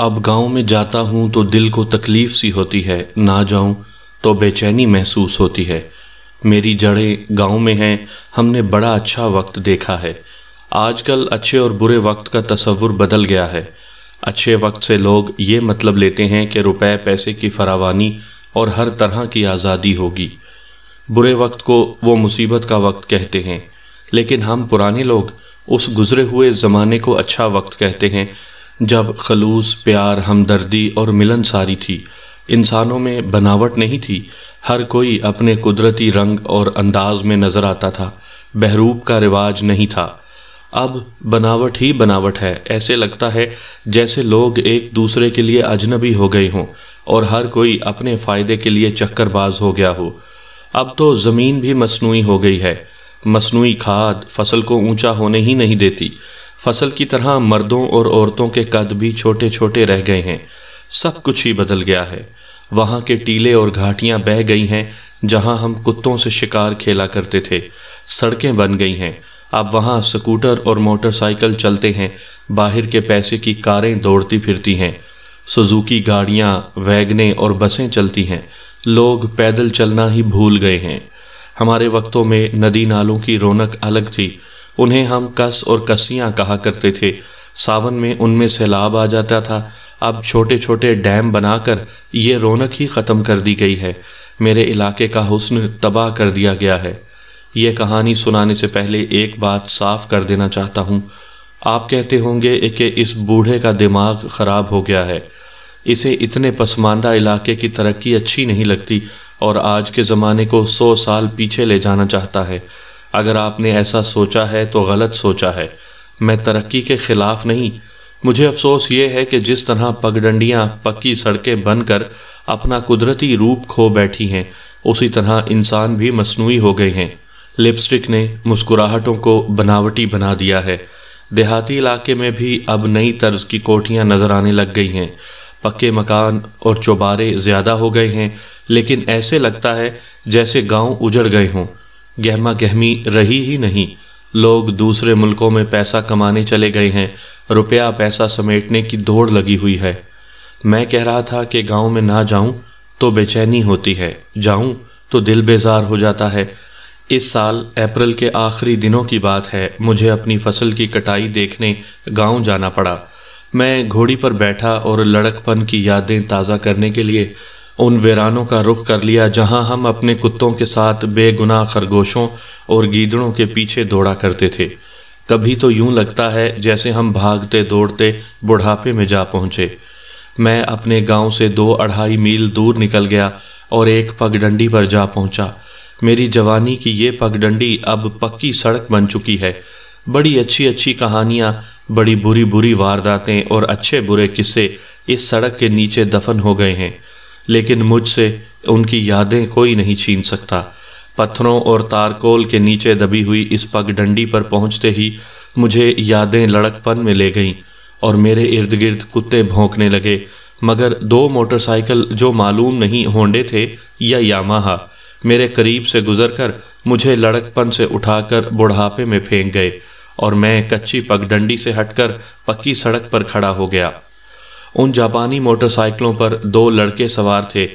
अब गांव में जाता हूँ तो दिल को तकलीफ सी होती है ना जाऊँ तो बेचैनी महसूस होती है मेरी जड़ें गांव में हैं हमने बड़ा अच्छा वक्त देखा है आजकल अच्छे और बुरे वक्त का तस्वुर बदल गया है अच्छे वक्त से लोग ये मतलब लेते हैं कि रुपए पैसे की फरावानी और हर तरह की आज़ादी होगी बुरे वक्त को वो मुसीबत का वक्त कहते हैं लेकिन हम पुराने लोग उस गुज़रे हुए ज़माने को अच्छा वक्त कहते हैं जब खलूस प्यार हमदर्दी और मिलन सारी थी इंसानों में बनावट नहीं थी हर कोई अपने कुदरती रंग और अंदाज में नज़र आता था बहरूप का रिवाज नहीं था अब बनावट ही बनावट है ऐसे लगता है जैसे लोग एक दूसरे के लिए अजनबी हो गए हों और हर कोई अपने फ़ायदे के लिए चक्करबाज हो गया हो अब तो ज़मीन भी मसनू हो गई है मसनू खाद फसल को ऊंचा होने ही नहीं देती फसल की तरह मर्दों और औरतों के कद भी छोटे छोटे रह गए हैं सब कुछ ही बदल गया है वहाँ के टीले और घाटियाँ बह गई हैं जहाँ हम कुत्तों से शिकार खेला करते थे सड़कें बन गई हैं अब वहाँ स्कूटर और मोटरसाइकिल चलते हैं बाहर के पैसे की कारें दौड़ती फिरती हैं सुजुकी गाड़ियाँ वैगने और बसें चलती हैं लोग पैदल चलना ही भूल गए हैं हमारे वक्तों में नदी नालों की रौनक अलग थी उन्हें हम कस और कसियाँ कहा करते थे सावन में उनमें सैलाब आ जाता था अब छोटे छोटे डैम बनाकर ये रौनक ही ख़त्म कर दी गई है मेरे इलाके का हुस्न तबाह कर दिया गया है यह कहानी सुनाने से पहले एक बात साफ कर देना चाहता हूँ आप कहते होंगे कि इस बूढ़े का दिमाग ख़राब हो गया है इसे इतने पसमानदा इलाके की तरक्की अच्छी नहीं लगती और आज के ज़माने को सौ साल पीछे ले जाना चाहता है अगर आपने ऐसा सोचा है तो गलत सोचा है मैं तरक्की के ख़िलाफ़ नहीं मुझे अफसोस ये है कि जिस तरह पगडंडियाँ पक्की सड़कें बनकर अपना कुदरती रूप खो बैठी हैं उसी तरह इंसान भी मसनू हो गए हैं लिपस्टिक ने मुस्कुराहटों को बनावटी बना दिया है देहाती इलाके में भी अब नई तर्ज की कोठियाँ नज़र आने लग गई हैं पक्के मकान और चौबारे ज़्यादा हो गए हैं लेकिन ऐसे लगता है जैसे गांव उजड़ गए हों गहमा गहमी रही ही नहीं लोग दूसरे मुल्कों में पैसा कमाने चले गए हैं रुपया पैसा समेटने की दौड़ लगी हुई है मैं कह रहा था कि गांव में ना जाऊं तो बेचैनी होती है जाऊं तो दिल बेजार हो जाता है इस साल अप्रैल के आखिरी दिनों की बात है मुझे अपनी फसल की कटाई देखने गांव जाना पड़ा मैं घोड़ी पर बैठा और लड़कपन की यादें ताज़ा करने के लिए उन वीरानों का रुख कर लिया जहां हम अपने कुत्तों के साथ बेगुनाह खरगोशों और गीदड़ों के पीछे दौड़ा करते थे कभी तो यूं लगता है जैसे हम भागते दौड़ते बुढ़ापे में जा पहुंचे मैं अपने गांव से दो अढ़ाई मील दूर निकल गया और एक पगडंडी पर जा पहुंचा मेरी जवानी की ये पगडंडी अब पक्की सड़क बन चुकी है बड़ी अच्छी अच्छी कहानियाँ बड़ी बुरी बुरी वारदातें और अच्छे बुरे किस्से इस सड़क के नीचे दफन हो गए हैं लेकिन मुझसे उनकी यादें कोई नहीं छीन सकता पत्थरों और तारकोल के नीचे दबी हुई इस पगडंडी पर पहुंचते ही मुझे यादें लड़कपन में ले गईं और मेरे इर्द गिर्द कुत्ते भोंकने लगे मगर दो मोटरसाइकिल जो मालूम नहीं होंडे थे या यामाहा मेरे करीब से गुजरकर मुझे लड़कपन से उठाकर बुढ़ापे में फेंक गए और मैं कच्ची पगडंडी से हटकर पक्की सड़क पर खड़ा हो गया उन जापानी मोटरसाइकिलों पर दो लड़के सवार थे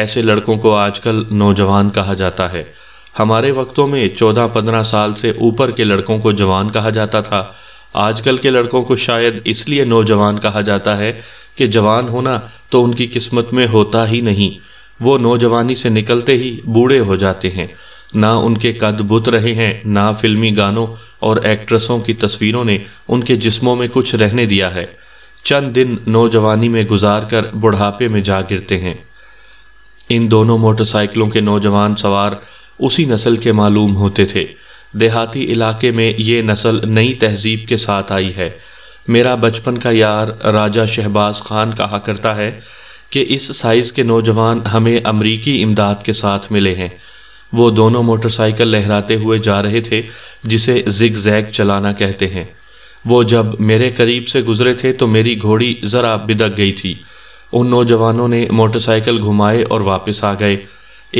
ऐसे लड़कों को आजकल नौजवान कहा जाता है हमारे वक्तों में चौदह पंद्रह साल से ऊपर के लड़कों को जवान कहा जाता था आजकल के लड़कों को शायद इसलिए नौजवान कहा जाता है कि जवान होना तो उनकी किस्मत में होता ही नहीं वो नौजवानी से निकलते ही बूढ़े हो जाते हैं ना उनके कद बुत रहे हैं ना फिल्मी गानों और एक्ट्रेसों की तस्वीरों ने उनके जिस्मों में कुछ रहने दिया है चंद दिन नौजवानी में गुजार कर बुढ़ापे में जा गिरते हैं इन दोनों मोटरसाइकिलों के नौजवान सवार उसी नस्ल के मालूम होते थे देहाती इलाके में ये नस्ल नई तहजीब के साथ आई है मेरा बचपन का यार राजा शहबाज खान कहा करता है कि इस साइज़ के नौजवान हमें अमरीकी इमदाद के साथ मिले हैं वो दोनों मोटरसाइकिल लहराते हुए जा रहे थे जिसे जिग जैग चलाना कहते हैं वो जब मेरे करीब से गुजरे थे तो मेरी घोड़ी ज़रा बिदक गई थी उन नौजवानों ने मोटरसाइकिल घुमाए और वापस आ गए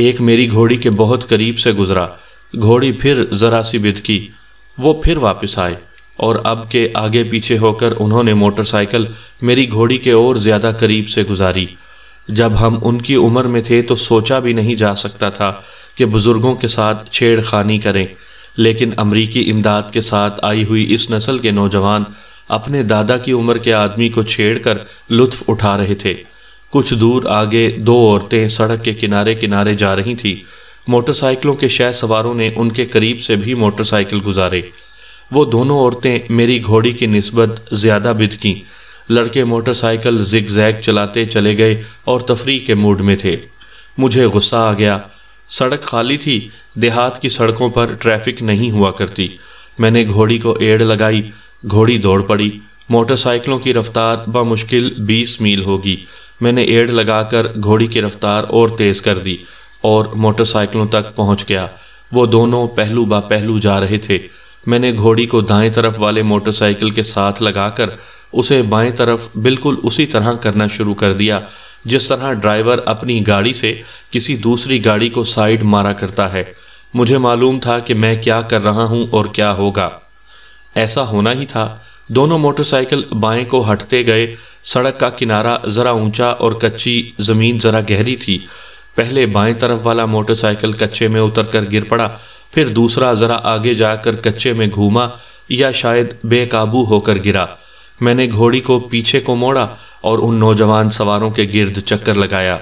एक मेरी घोड़ी के बहुत करीब से गुजरा घोड़ी फिर ज़रा सी बिदकी वो फिर वापस आए और अब के आगे पीछे होकर उन्होंने मोटरसाइकिल मेरी घोड़ी के और ज़्यादा करीब से गुजारी जब हम उनकी उम्र में थे तो सोचा भी नहीं जा सकता था कि बुज़ुर्गों के साथ छेड़खानी करें लेकिन अमरीकी इमदाद के साथ आई हुई इस नस्ल के नौजवान अपने दादा की उम्र के आदमी को छेड़कर लुत्फ उठा रहे थे कुछ दूर आगे दो औरतें सड़क के किनारे किनारे जा रही थीं मोटरसाइकिलों के शह सवारों ने उनके करीब से भी मोटरसाइकिल गुजारे वो दोनों औरतें मेरी घोड़ी की नस्बत ज़्यादा बिदकीं लड़के मोटरसाइकिल जिग जैग चलाते चले गए और तफरी के मूड में थे मुझे गुस्सा आ गया सड़क खाली थी देहात की सड़कों पर ट्रैफिक नहीं हुआ करती मैंने घोड़ी को एड़ लगाई घोड़ी दौड़ पड़ी मोटरसाइकिलों की रफ्तार ब मुश्किल बीस मील होगी मैंने एड़ लगाकर घोड़ी की रफ्तार और तेज़ कर दी और मोटरसाइकिलों तक पहुंच गया वो दोनों पहलू बा पहलू जा रहे थे मैंने घोड़ी को दाएं तरफ वाले मोटरसाइकिल के साथ लगाकर उसे बाएं तरफ बिल्कुल उसी तरह करना शुरू कर दिया जिस तरह ड्राइवर अपनी गाड़ी से किसी दूसरी गाड़ी को साइड मारा करता है मुझे मालूम था कि मैं क्या कर रहा हूं और क्या होगा ऐसा होना ही था दोनों मोटरसाइकिल बाएं को हटते गए सड़क का किनारा ज़रा ऊंचा और कच्ची ज़मीन ज़रा गहरी थी पहले बाएं तरफ वाला मोटरसाइकिल कच्चे में उतरकर गिर पड़ा फिर दूसरा ज़रा आगे जाकर कच्चे में घूमा या शायद बेकाबू होकर गिरा मैंने घोड़ी को पीछे को मोड़ा और उन नौजवान सवारों के गिर्द चक्कर लगाया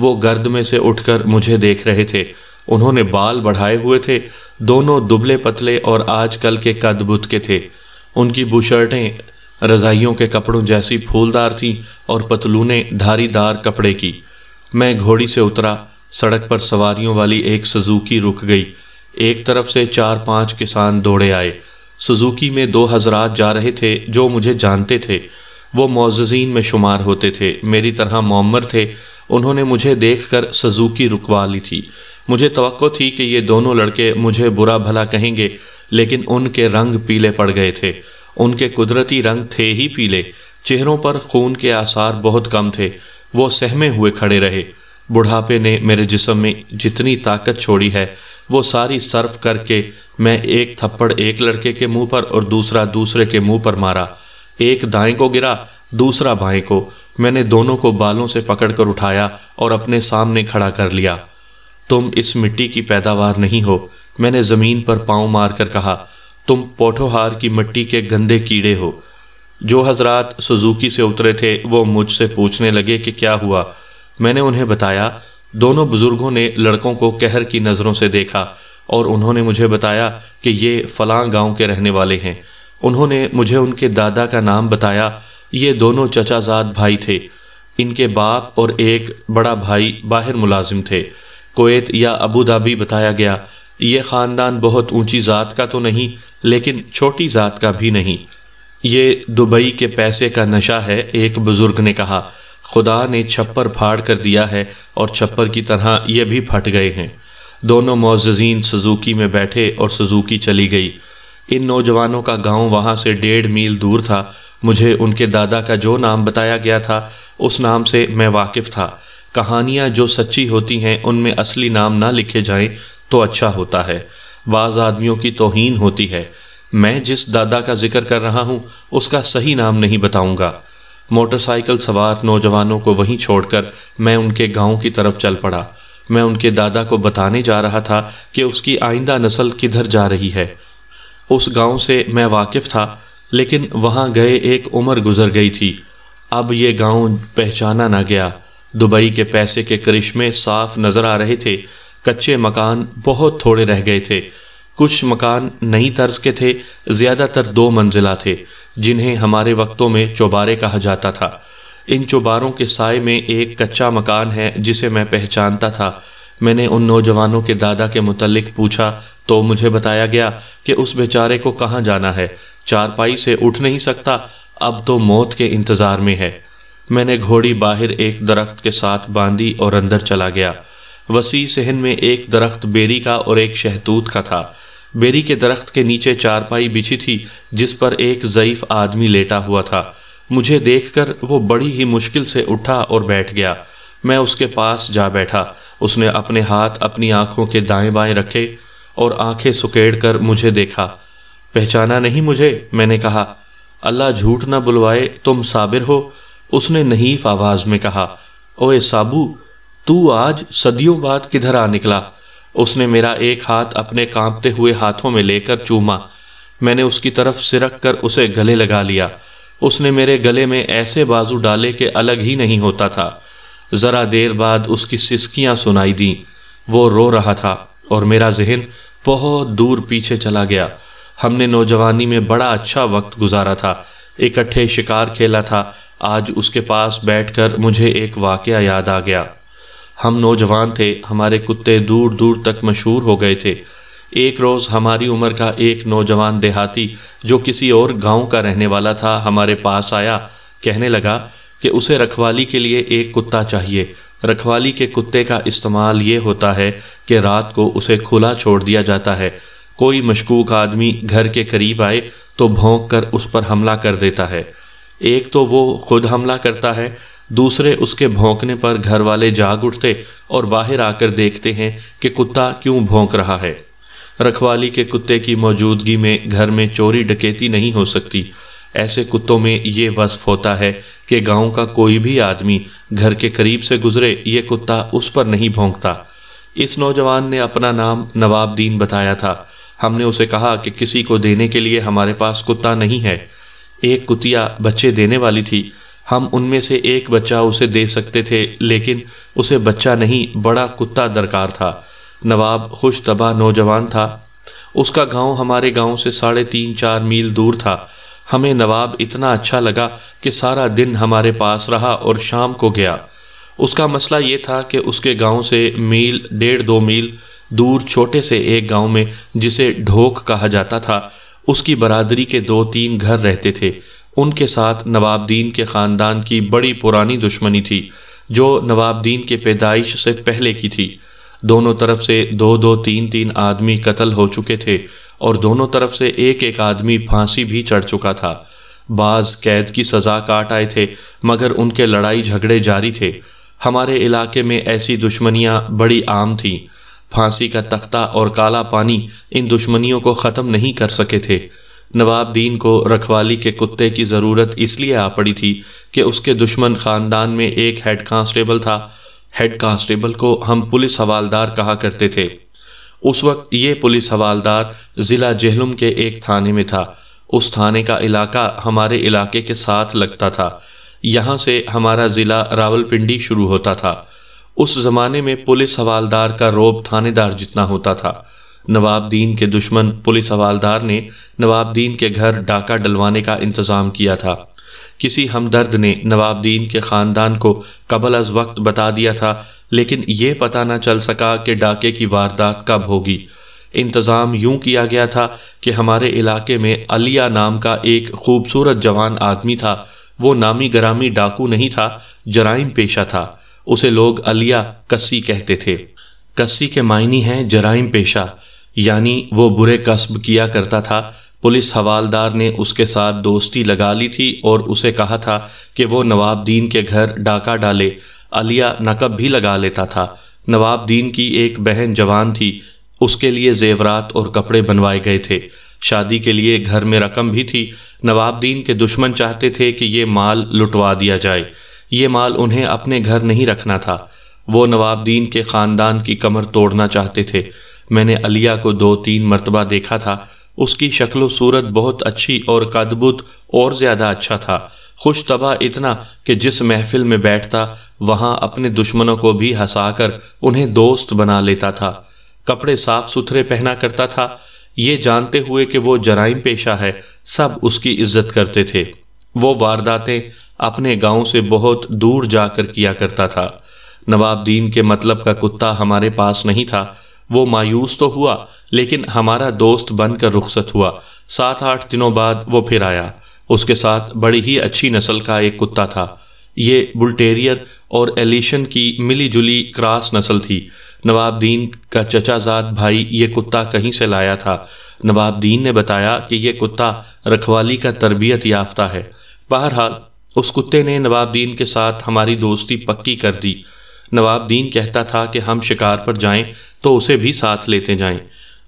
वो गर्द में से उठकर मुझे देख रहे थे उन्होंने बाल बढ़ाए हुए थे दोनों दुबले पतले और आजकल के कद बुद के थे उनकी बुशर्टें रजाइयों के कपड़ों जैसी फूलदार थीं और पतलूने धारीदार कपड़े की मैं घोड़ी से उतरा सड़क पर सवारियों वाली एक सुजुकी रुक गई एक तरफ से चार पांच किसान दौड़े आए सुजुकी में दो हजरात जा रहे थे जो मुझे जानते थे वो मोजीन में शुमार होते थे मेरी तरह मोमर थे उन्होंने मुझे देख कर सजुकी रुकवा ली थी मुझे तो थी कि ये दोनों लड़के मुझे बुरा भला कहेंगे लेकिन उनके रंग पीले पड़ गए थे उनके कुदरती रंग थे ही पीले चेहरों पर खून के आसार बहुत कम थे वो सहमे हुए खड़े रहे बुढ़ापे ने मेरे जिसम में जितनी ताकत छोड़ी है वो सारी सर्फ करके मैं एक थप्पड़ एक लड़के के मुंह पर और दूसरा दूसरे के मुंह पर मारा एक दाएं को गिरा दूसरा बाएं को मैंने दोनों को बालों से पकड़कर उठाया और अपने सामने खड़ा कर लिया तुम इस मिट्टी की पैदावार नहीं हो मैंने जमीन पर पांव मारकर कहा तुम पोठोहार की मिट्टी के गंदे कीड़े हो जो हजरात सुजुकी से उतरे थे वो मुझसे पूछने लगे कि क्या हुआ मैंने उन्हें बताया दोनों बुजुर्गों ने लड़कों को कहर की नज़रों से देखा और उन्होंने मुझे बताया कि ये फलां गांव के रहने वाले हैं उन्होंने मुझे उनके दादा का नाम बताया ये दोनों चचाजाद भाई थे इनके बाप और एक बड़ा भाई बाहर मुलाजिम थे कोत या अबू धाबी बताया गया ये ख़ानदान बहुत ऊंची ज़ात का तो नहीं लेकिन छोटी ज़ात का भी नहीं ये दुबई के पैसे का नशा है एक बुज़ुर्ग ने कहा खुदा ने छप्पर फाड़ कर दिया है और छप्पर की तरह ये भी फट गए हैं दोनों मोजीन सजुकी में बैठे और सजुकी चली गई इन नौजवानों का गांव वहां से डेढ़ मील दूर था मुझे उनके दादा का जो नाम बताया गया था उस नाम से मैं वाकिफ था कहानियाँ जो सच्ची होती हैं उनमें असली नाम ना लिखे जाएं तो अच्छा होता है बाज़ आदमियों की तोहन होती है मैं जिस दादा का जिक्र कर रहा हूँ उसका सही नाम नहीं बताऊँगा मोटरसाइकिल सवार नौजवानों को वहीं छोड़कर मैं उनके गांव की तरफ चल पड़ा मैं उनके दादा को बताने जा रहा था कि उसकी आइंदा नस्ल किधर जा रही है उस गांव से मैं वाकिफ़ था लेकिन वहाँ गए एक उम्र गुजर गई थी अब ये गांव पहचाना ना गया दुबई के पैसे के करिश्मे साफ नज़र आ रहे थे कच्चे मकान बहुत थोड़े रह गए थे कुछ मकान नई तर्ज के थे ज़्यादातर दो मंजिला थे जिन्हें हमारे वक्तों में चौबारे कहा जाता था इन चौबारों के साय में एक कच्चा मकान है जिसे मैं पहचानता था मैंने उन नौजवानों के दादा के मुतलक पूछा तो मुझे बताया गया कि उस बेचारे को कहाँ जाना है चारपाई से उठ नहीं सकता अब तो मौत के इंतज़ार में है मैंने घोड़ी बाहर एक दरख्त के साथ बांधी और अंदर चला गया वसी सहन में एक दरख्त बेरी का और एक शहतूत का था बेरी के दरख्त के नीचे चारपाई बिछी थी जिस पर एक ज़यीफ़ आदमी लेटा हुआ था मुझे देखकर वो बड़ी ही मुश्किल से उठा और बैठ गया मैं उसके पास जा बैठा उसने अपने हाथ अपनी आंखों के दाएं बाएं रखे और आंखें सुकेड़ कर मुझे देखा पहचाना नहीं मुझे मैंने कहा अल्लाह झूठ ना बुलवाए तुम साबिर हो उसने नहीफ आवाज में कहा ओए साबू तू आज सदियों बाद किधर आ निकला उसने मेरा एक हाथ अपने कांपते हुए हाथों में लेकर चूमा मैंने उसकी तरफ सिरक कर उसे गले लगा लिया उसने मेरे गले में ऐसे बाजू डाले कि अलग ही नहीं होता था ज़रा देर बाद उसकी सिसकियां सुनाई दीं वो रो रहा था और मेरा जहन बहुत दूर पीछे चला गया हमने नौजवानी में बड़ा अच्छा वक्त गुजारा था इकट्ठे शिकार खेला था आज उसके पास बैठकर मुझे एक वाक़ याद आ गया हम नौजवान थे हमारे कुत्ते दूर दूर तक मशहूर हो गए थे एक रोज़ हमारी उम्र का एक नौजवान देहाती जो किसी और गांव का रहने वाला था हमारे पास आया कहने लगा कि उसे रखवाली के लिए एक कुत्ता चाहिए रखवाली के कुत्ते का इस्तेमाल ये होता है कि रात को उसे खुला छोड़ दिया जाता है कोई मशकूक आदमी घर के करीब आए तो भोंक कर उस पर हमला कर देता है एक तो वो खुद हमला करता है दूसरे उसके भोंकने पर घर वाले जाग उठते और बाहर आकर देखते हैं कि कुत्ता क्यों भोंक रहा है रखवाली के कुत्ते की मौजूदगी में घर में चोरी डकैती नहीं हो सकती ऐसे कुत्तों में ये वस्फ होता है कि गांव का कोई भी आदमी घर के करीब से गुजरे ये कुत्ता उस पर नहीं भोंकता इस नौजवान ने अपना नाम नवाब दीन बताया था हमने उसे कहा कि किसी को देने के लिए हमारे पास कुत्ता नहीं है एक कुतिया बच्चे देने वाली थी हम उनमें से एक बच्चा उसे दे सकते थे लेकिन उसे बच्चा नहीं बड़ा कुत्ता दरकार था नवाब खुश तबाह नौजवान था उसका गांव हमारे गांव से साढ़े तीन चार मील दूर था हमें नवाब इतना अच्छा लगा कि सारा दिन हमारे पास रहा और शाम को गया उसका मसला ये था कि उसके गांव से मील डेढ़ दो मील दूर छोटे से एक गांव में जिसे ढोक कहा जाता था उसकी बरादरी के दो तीन घर रहते थे उनके साथ नवाबदीन के ख़ानदान की बड़ी पुरानी दुश्मनी थी जो नवाबदीन के पैदाइश से पहले की थी दोनों तरफ से दो दो तीन तीन आदमी कत्ल हो चुके थे और दोनों तरफ से एक एक आदमी फांसी भी चढ़ चुका था बाज कैद की सजा काट आए थे मगर उनके लड़ाई झगड़े जारी थे हमारे इलाके में ऐसी दुश्मनियां बड़ी आम थीं फांसी का तख्ता और काला पानी इन दुश्मनियों को ख़त्म नहीं कर सके थे नवाब दीन को रखवाली के कुत्ते की ज़रूरत इसलिए आ पड़ी थी कि उसके दुश्मन ख़ानदान में एक हेड कांस्टेबल था हेड कांस्टेबल को हम पुलिस हवालदार कहा करते थे उस वक्त ये पुलिस हवालदार ज़िला जहलुम के एक थाने में था उस थाने का इलाका हमारे इलाके के साथ लगता था यहाँ से हमारा ज़िला रावलपिंडी शुरू होता था उस ज़माने में पुलिस हवालदार का रोब थानेदार जितना होता था दीन के दुश्मन पुलिस हवालदार ने दीन के घर डाका डलवाने का इंतज़ाम किया था किसी हमदर्द ने दीन के ख़ानदान को कबल अज वक्त बता दिया था लेकिन ये पता ना चल सका कि डाके की वारदात कब होगी इंतज़ाम यूं किया गया था कि हमारे इलाके में अलिया नाम का एक खूबसूरत जवान आदमी था वो नामी ग्रामी डाकू नहीं था जराइम पेशा था उसे लोग अलिया कस्सी कहते थे कस्सी के मायने हैं जराइम पेशा यानी वो बुरे कस्ब किया करता था पुलिस हवालदार ने उसके साथ दोस्ती लगा ली थी और उसे कहा था कि वो नवाबदीन के घर डाका डाले अलिया नकब भी लगा लेता था नवाब दीन की एक बहन जवान थी उसके लिए जेवरात और कपड़े बनवाए गए थे शादी के लिए घर में रकम भी थी नवाब दीन के दुश्मन चाहते थे कि ये माल लुटवा दिया जाए ये माल उन्हें अपने घर नहीं रखना था वो नवाब दीन के ख़ानदान की कमर तोड़ना चाहते थे मैंने अलिया को दो तीन मरतबा देखा था उसकी शक्ल सूरत बहुत अच्छी और कदबुत और ज़्यादा अच्छा था खुश इतना कि जिस महफिल में बैठता वहां अपने दुश्मनों को भी हंसाकर उन्हें दोस्त बना लेता था कपड़े साफ सुथरे पहना करता था ये जानते हुए कि वो जराइम पेशा है सब उसकी इज्जत करते थे वो वारदातें अपने गांव से बहुत दूर जाकर किया करता था नवाब दीन के मतलब का कुत्ता हमारे पास नहीं था वो मायूस तो हुआ लेकिन हमारा दोस्त बनकर रुखसत हुआ सात आठ दिनों बाद वो फिर आया उसके साथ बड़ी ही अच्छी नस्ल का एक कुत्ता था ये बुलटेरियर और एलिशन की मिली जुली क्रास नस्ल थी नवाबदीन का चचाजाद भाई ये कुत्ता कहीं से लाया था नवाबदीन ने बताया कि यह कुत्ता रखवाली का तरबियत याफ्ता है बहरहाल उस कुत्ते ने नवाबदीन के साथ हमारी दोस्ती पक्की कर दी नवाबदीन कहता था कि हम शिकार पर जाएं तो उसे भी साथ लेते जाएं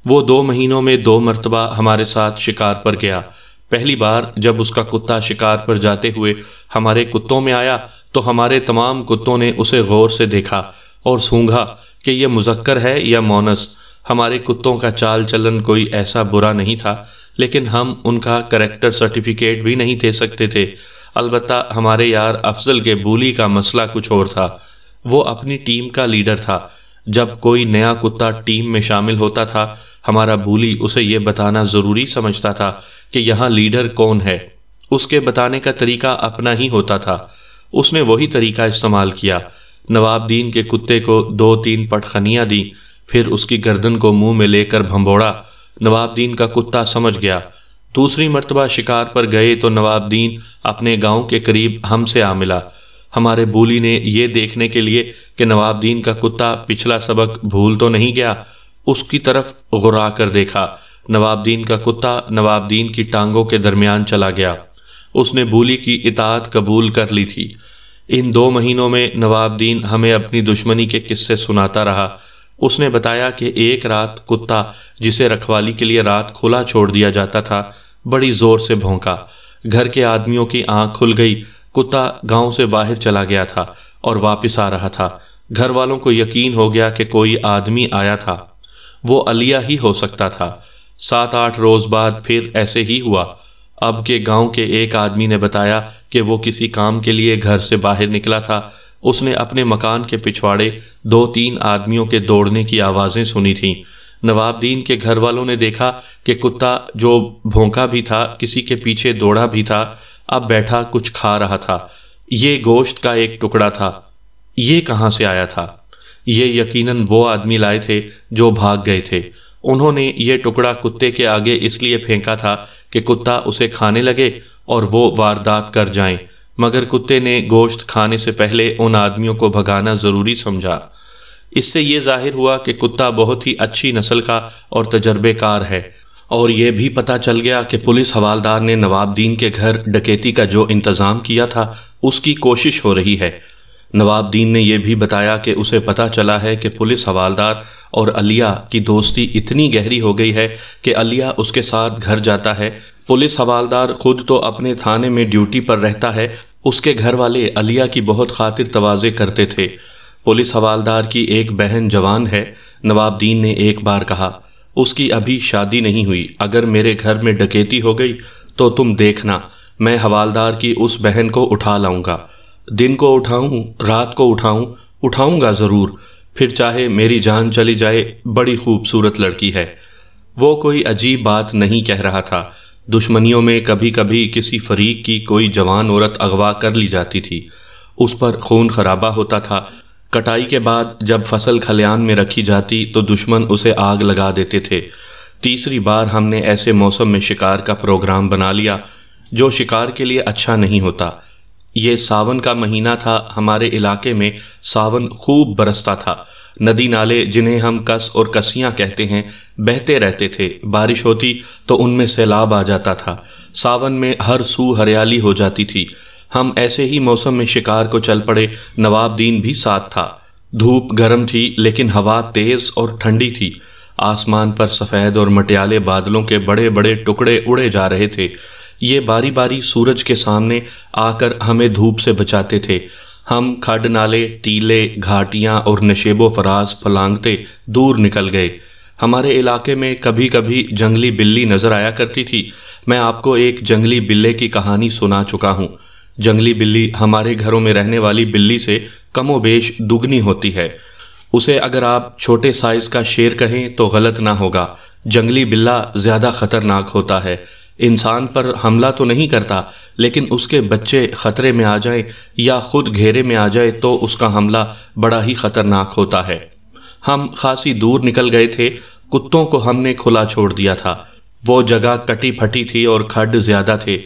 वो दो महीनों में दो मरतबा हमारे साथ शिकार पर गया पहली बार जब उसका कुत्ता शिकार पर जाते हुए हमारे कुत्तों में आया तो हमारे तमाम कुत्तों ने उसे गौर से देखा और सूंघा कि यह मुजक्कर है या मोनस हमारे कुत्तों का चाल चलन कोई ऐसा बुरा नहीं था लेकिन हम उनका करेक्टर सर्टिफिकेट भी नहीं दे सकते थे अलबत् हमारे यार अफजल के बूली का मसला कुछ और था वो अपनी टीम का लीडर था जब कोई नया कुत्ता टीम में शामिल होता था हमारा भूली उसे यह बताना ज़रूरी समझता था कि यहाँ लीडर कौन है उसके बताने का तरीका अपना ही होता था उसने वही तरीका इस्तेमाल किया नवाबदीन के कुत्ते को दो तीन पटखनियाँ दी फिर उसकी गर्दन को मुंह में लेकर भंबोड़ा नवाबदीन का कुत्ता समझ गया दूसरी मरतबा शिकार पर गए तो नवाबदीन अपने गांव के करीब हमसे आ मिला हमारे बूली ने यह देखने के लिए कि नवाबदीन का कुत्ता पिछला सबक भूल तो नहीं गया उसकी तरफ गुरा कर देखा नवाबदीन का कुत्ता नवाबदीन की टांगों के दरमियान चला गया उसने बूली की इतात कबूल कर ली थी इन दो महीनों में नवाबदीन हमें अपनी दुश्मनी के किस्से सुनाता रहा उसने बताया कि एक रात कुत्ता जिसे रखवाली के लिए रात खुला छोड़ दिया जाता था बड़ी जोर से भोंका घर के आदमियों की आंख खुल गई कुत्ता गांव से बाहर चला गया था और वापस आ रहा था घर वालों को यकीन हो गया कि कोई आदमी आया था वो अलिया ही हो सकता था सात आठ रोज बाद फिर ऐसे ही हुआ अब के गांव के एक आदमी ने बताया कि वो किसी काम के लिए घर से बाहर निकला था उसने अपने मकान के पिछवाड़े दो तीन आदमियों के दौड़ने की आवाज़ें सुनी थीं नवाबदीन के घर वालों ने देखा कि कुत्ता जो भोंका भी था किसी के पीछे दौड़ा भी था अब बैठा कुछ खा रहा था ये गोश्त का एक टुकड़ा था ये कहाँ से आया था ये यकीनन वो आदमी लाए थे जो भाग गए थे उन्होंने ये टुकड़ा कुत्ते के आगे इसलिए फेंका था कि कुत्ता उसे खाने लगे और वो वारदात कर जाएं, मगर कुत्ते ने गोश्त खाने से पहले उन आदमियों को भगाना ज़रूरी समझा इससे ये जाहिर हुआ कि कुत्ता बहुत ही अच्छी नस्ल का और तजर्बेकार है और यह भी पता चल गया कि पुलिस हवालदार ने नवाबदीन के घर डकैती का जो इंतज़ाम किया था उसकी कोशिश हो रही है नवाबदीन ने यह भी बताया कि उसे पता चला है कि पुलिस हवालदार और अलिया की दोस्ती इतनी गहरी हो गई है कि अलिया उसके साथ घर जाता है पुलिस हवालदार खुद तो अपने थाने में ड्यूटी पर रहता है उसके घर वाले अलिया की बहुत खातिर तोज़े करते थे पुलिस हवालदार की एक बहन जवान है नवाबदीन ने एक बार कहा उसकी अभी शादी नहीं हुई अगर मेरे घर में डकैती हो गई तो तुम देखना मैं हवालदार की उस बहन को उठा लाऊंगा दिन को उठाऊं रात को उठाऊं उठाऊंगा ज़रूर फिर चाहे मेरी जान चली जाए बड़ी खूबसूरत लड़की है वो कोई अजीब बात नहीं कह रहा था दुश्मनियों में कभी कभी किसी फरीक की कोई जवान औरत अगवा कर ली जाती थी उस पर खून खराबा होता था कटाई के बाद जब फसल खलियान में रखी जाती तो दुश्मन उसे आग लगा देते थे तीसरी बार हमने ऐसे मौसम में शिकार का प्रोग्राम बना लिया जो शिकार के लिए अच्छा नहीं होता ये सावन का महीना था हमारे इलाके में सावन खूब बरसता था नदी नाले जिन्हें हम कस और कसियाँ कहते हैं बहते रहते थे बारिश होती तो उनमें सैलाब आ जाता था सावन में हर सू हरियाली हो जाती थी हम ऐसे ही मौसम में शिकार को चल पड़े दीन भी साथ था धूप गर्म थी लेकिन हवा तेज और ठंडी थी आसमान पर सफ़ेद और मटियाले बादलों के बड़े बड़े टुकड़े उड़े जा रहे थे ये बारी बारी सूरज के सामने आकर हमें धूप से बचाते थे हम खड नाले टीले घाटियाँ और नशेबो फराज फलांगते दूर निकल गए हमारे इलाके में कभी कभी जंगली बिल्ली नज़र आया करती थी मैं आपको एक जंगली बिल्ले की कहानी सुना चुका हूँ जंगली बिल्ली हमारे घरों में रहने वाली बिल्ली से कमोबेश दुगनी होती है उसे अगर आप छोटे साइज का शेर कहें तो गलत ना होगा जंगली बिल्ला ज़्यादा खतरनाक होता है इंसान पर हमला तो नहीं करता लेकिन उसके बच्चे खतरे में आ जाए या खुद घेरे में आ जाए तो उसका हमला बड़ा ही खतरनाक होता है हम खासी दूर निकल गए थे कुत्तों को हमने खुला छोड़ दिया था वो जगह कटी फटी थी और खड्ड ज़्यादा थे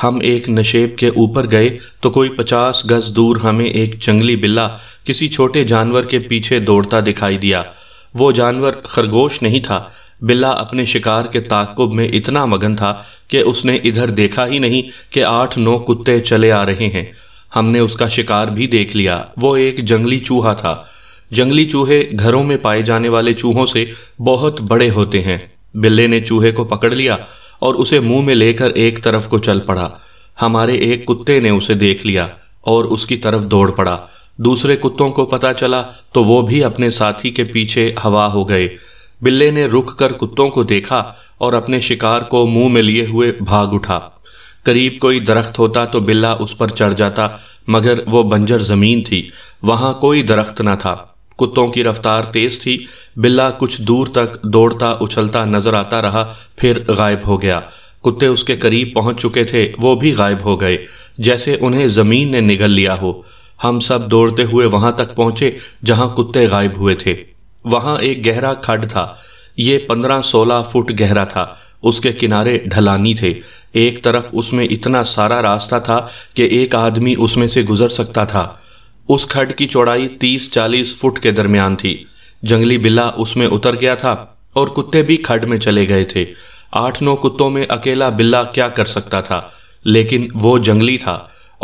हम एक नशेब के ऊपर गए तो कोई पचास गज दूर हमें एक जंगली बिल्ला किसी छोटे जानवर के पीछे दौड़ता दिखाई दिया वो जानवर खरगोश नहीं था बिल्ला अपने शिकार के ताकुब में इतना मगन था कि उसने इधर देखा ही नहीं कि आठ नौ कुत्ते चले आ रहे हैं हमने उसका शिकार भी देख लिया वो एक जंगली चूहा था जंगली चूहे घरों में पाए जाने वाले चूहों से बहुत बड़े होते हैं बिल्ले ने चूहे को पकड़ लिया और उसे मुंह में लेकर एक तरफ को चल पड़ा हमारे एक कुत्ते ने उसे देख लिया और उसकी तरफ दौड़ पड़ा दूसरे कुत्तों को पता चला तो वो भी अपने साथी के पीछे हवा हो गए बिल्ले ने रुक कर कुत्तों को देखा और अपने शिकार को मुंह में लिए हुए भाग उठा करीब कोई दरख्त होता तो बिल्ला उस पर चढ़ जाता मगर वो बंजर जमीन थी वहां कोई दरख्त ना था कुत्तों की रफ्तार तेज थी बिल्ला कुछ दूर तक दौड़ता उछलता नजर आता रहा फिर गायब हो गया कुत्ते उसके करीब पहुंच चुके थे वो भी गायब हो गए जैसे उन्हें जमीन ने निगल लिया हो हम सब दौड़ते हुए वहां तक पहुंचे जहां कुत्ते गायब हुए थे वहां एक गहरा खड था ये पंद्रह सोलह फुट गहरा था उसके किनारे ढलानी थे एक तरफ उसमें इतना सारा रास्ता था कि एक आदमी उसमें से गुजर सकता था उस खड की चौड़ाई 30-40 फुट के दरमियान थी जंगली बिल्ला उसमें उतर गया था और कुत्ते भी खड में चले गए थे आठ नौ कुत्तों में अकेला बिल्ला क्या कर सकता था लेकिन वो जंगली था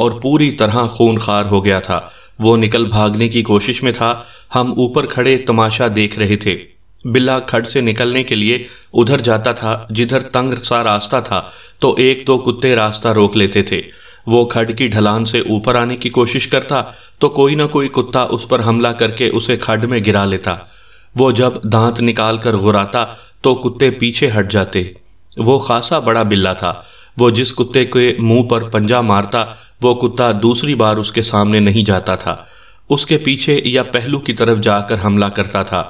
और पूरी तरह खूनखार हो गया था वो निकल भागने की कोशिश में था हम ऊपर खड़े तमाशा देख रहे थे बिल्ला खड से निकलने के लिए उधर जाता था जिधर तंग सा रास्ता था तो एक दो कुत्ते रास्ता रोक लेते थे वो खड की ढलान से ऊपर आने की कोशिश करता तो कोई ना कोई कुत्ता उस पर हमला करके उसे खड में गिरा लेता वो जब दांत निकाल कर घुराता तो कुत्ते पीछे हट जाते वो खासा बड़ा बिल्ला था वो जिस कुत्ते के मुंह पर पंजा मारता वो कुत्ता दूसरी बार उसके सामने नहीं जाता था उसके पीछे या पहलू की तरफ जाकर हमला करता था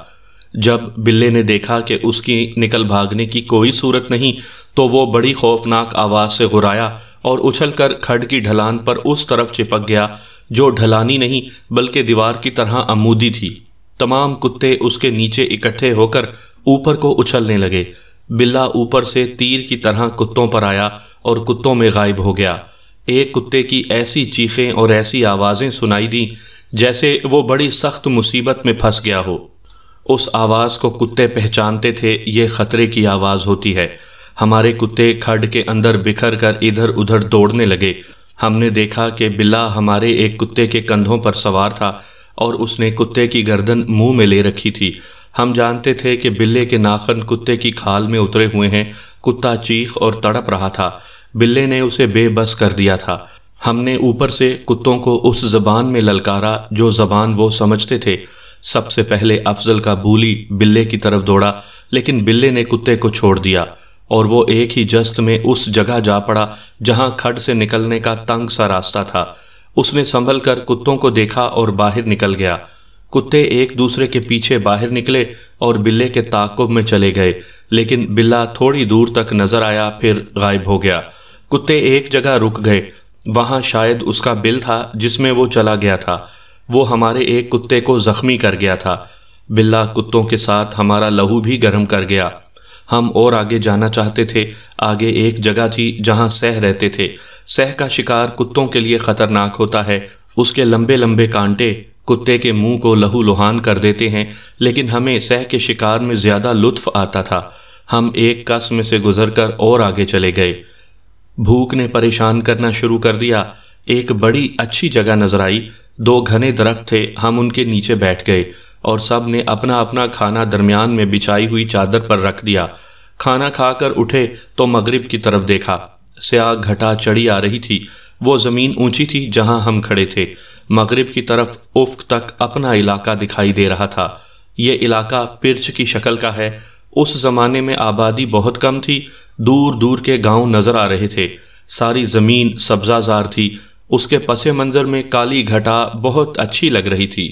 जब बिल्ले ने देखा कि उसकी निकल भागने की कोई सूरत नहीं तो वो बड़ी खौफनाक आवाज़ से घुराया और उछलकर खड की ढलान पर उस तरफ चिपक गया जो ढलानी नहीं बल्कि दीवार की तरह अमूदी थी तमाम कुत्ते उसके नीचे इकट्ठे होकर ऊपर को उछलने लगे बिल्ला ऊपर से तीर की तरह कुत्तों पर आया और कुत्तों में गायब हो गया एक कुत्ते की ऐसी चीखें और ऐसी आवाज़ें सुनाई दी जैसे वो बड़ी सख्त मुसीबत में फंस गया हो उस आवाज़ को कुत्ते पहचानते थे ये ख़तरे की आवाज़ होती है हमारे कुत्ते खड के अंदर बिखर कर इधर उधर दौड़ने लगे हमने देखा कि बिल्ला हमारे एक कुत्ते के कंधों पर सवार था और उसने कुत्ते की गर्दन मुंह में ले रखी थी हम जानते थे कि बिल्ले के नाखन कुत्ते की खाल में उतरे हुए हैं कुत्ता चीख और तड़प रहा था बिल्ले ने उसे बेबस कर दिया था हमने ऊपर से कुत्तों को उस जबान में ललकारा जो जबान वो समझते थे सबसे पहले अफजल का बूली बिल्ले की तरफ दौड़ा लेकिन बिल्ले ने कुत्ते को छोड़ दिया और वो एक ही जस्त में उस जगह जा पड़ा जहां खड से निकलने का तंग सा रास्ता था उसने संभल कर कुत्तों को देखा और बाहर निकल गया कुत्ते एक दूसरे के पीछे बाहर निकले और बिल्ले के ताकुब में चले गए लेकिन बिल्ला थोड़ी दूर तक नजर आया फिर गायब हो गया कुत्ते एक जगह रुक गए वहां शायद उसका बिल था जिसमें वो चला गया था वो हमारे एक कुत्ते को जख्मी कर गया था बिल्ला कुत्तों के साथ हमारा लहू भी गर्म कर गया हम और आगे जाना चाहते थे आगे एक जगह थी जहां सह रहते थे सह का शिकार कुत्तों के लिए खतरनाक होता है उसके लंबे लंबे कांटे कुत्ते के मुंह को लहू लुहान कर देते हैं लेकिन हमें सह के शिकार में ज़्यादा लुत्फ आता था हम एक कस में से गुजर कर और आगे चले गए भूख ने परेशान करना शुरू कर दिया एक बड़ी अच्छी जगह नजर आई दो घने दरख्त थे हम उनके नीचे बैठ गए और सब ने अपना अपना खाना दरमियान में बिछाई हुई चादर पर रख दिया खाना खाकर उठे तो मगरिब की तरफ देखा स्याह घटा चढ़ी आ रही थी वो ज़मीन ऊंची थी जहां हम खड़े थे मगरिब की तरफ उफ तक अपना इलाका दिखाई दे रहा था ये इलाका पिर्च की शक्ल का है उस ज़माने में आबादी बहुत कम थी दूर दूर के गांव नज़र आ रहे थे सारी ज़मीन सब्जाजार थी उसके पसे मंज़र में काली घटा बहुत अच्छी लग रही थी